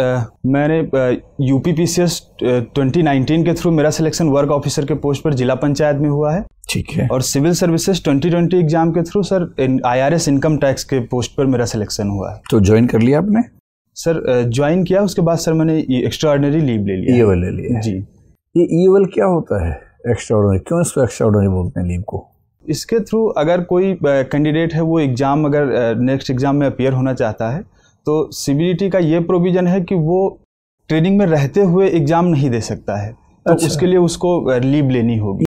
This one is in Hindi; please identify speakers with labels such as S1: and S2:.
S1: मैंने U P P C S twenty nineteen के थ्रू मेरा सिलेक्शन वर्क ऑफिसर के पोस्ट पर जिला पंचायत में हुआ है ठीक है और सिविल सर्विसेज 2020 एग्जाम के through sir I IRS income tax के पोस्ट पर मेरा सिलेक्शन हुआ है तो ज्वाइन कर लिया आपने सर ज्वाइन किया
S2: उसके बाद सर मैंने एक्स्ट्रा ऑर्डनरी लीव ले लिया ईएवएल e ले लिया जी ये ईएवएल e क्या होता है एक्स्ट्रा ऑर्डनरी क्यों इसको एक्स्ट्रा ऑर्डनरी बोलते हैं लीव को
S1: इसके थ्रू अगर कोई कैंडिडेट है वो एग्ज़ाम अगर नेक्स्ट एग्ज़ाम में अपियर होना चाहता है तो सीबीडीटी का ये प्रोविज़न है कि
S3: वो ट्रेनिंग में रहते हुए एग्ज़ाम नहीं दे सकता है तो अच्छा। उसके लिए उसको लीव लेनी होगी